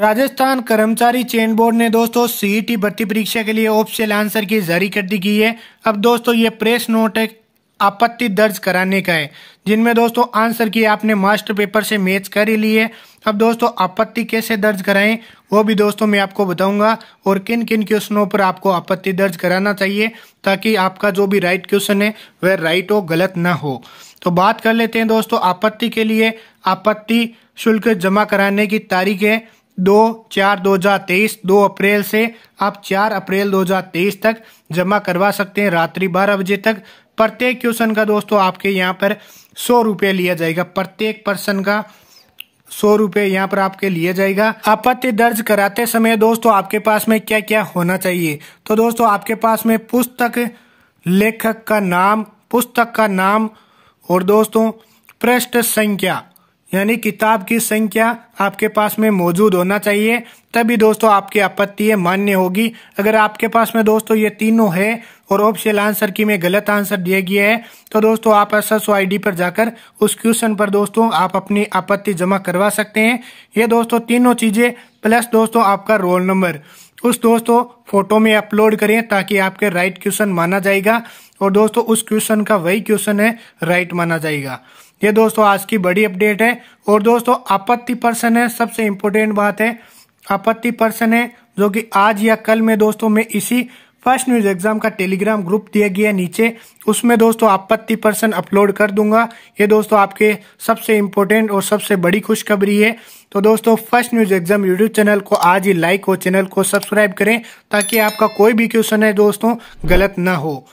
राजस्थान कर्मचारी चयन बोर्ड ने दोस्तों सीईटी e भर्ती परीक्षा के लिए ऑप्शन आंसर की जारी कर दी गई है अब दोस्तों ये प्रेस नोट है आपत्ति दर्ज कराने का है जिनमें दोस्तों आंसर की आपने मास्टर पेपर से मैच कर ही ली है अब दोस्तों आपत्ति कैसे दर्ज कराएं वो भी दोस्तों मैं आपको बताऊंगा और किन किन क्वेश्चनों पर आपको आपत्ति दर्ज कराना चाहिए ताकि आपका जो भी राइट क्वेश्चन है वह राइट हो गलत ना हो तो बात कर लेते हैं दोस्तों आपत्ति के लिए आपत्ति शुल्क जमा कराने की तारीख है दो चार दो हजार तेईस दो अप्रैल से आप चार अप्रैल दो हजार तेईस तक जमा करवा सकते हैं रात्रि बारह बजे तक प्रत्येक क्वेश्चन का दोस्तों आपके यहाँ पर सौ रुपये लिया जाएगा प्रत्येक पर्सन का सौ रुपये यहाँ पर आपके लिया जाएगा आपत्ति दर्ज कराते समय दोस्तों आपके पास में क्या क्या होना चाहिए तो दोस्तों आपके पास में पुस्तक लेखक का नाम पुस्तक का नाम और दोस्तों पृष्ठ संख्या यानी किताब की संख्या आपके पास में मौजूद होना चाहिए तभी दोस्तों आपकी आपत्ति मान्य होगी अगर आपके पास में दोस्तों ये तीनों है और ऑप्शन आंसर की में गलत आंसर दिया गया है तो दोस्तों आप एस एस आई डी पर जाकर उस क्वेश्चन पर दोस्तों आप अपनी आपत्ति जमा करवा सकते हैं ये दोस्तों तीनों चीज़ें प्लस दोस्तों आपका रोल नंबर उस दोस्तों फोटो में अपलोड करें ताकि आपके राइट क्वेश्चन माना जाएगा और दोस्तों उस क्वेश्चन का वही क्वेश्चन है राइट माना जाएगा ये दोस्तों आज की बड़ी अपडेट है और दोस्तों आपत्ति पर्सन है सबसे इम्पोर्टेंट बात है आपत्ति पर्सन है जो कि आज या कल में दोस्तों में इसी फर्स्ट न्यूज एग्जाम का टेलीग्राम ग्रुप दिया गया नीचे उसमें दोस्तों आपत्ति पर्सन अपलोड कर दूंगा ये दोस्तों आपके सबसे इम्पोर्टेंट और सबसे बड़ी खुशखबरी है तो दोस्तों first news exam YouTube channel को आज ही लाइक और चैनल को सब्सक्राइब करें ताकि आपका कोई भी क्वेश्चन है दोस्तों गलत ना हो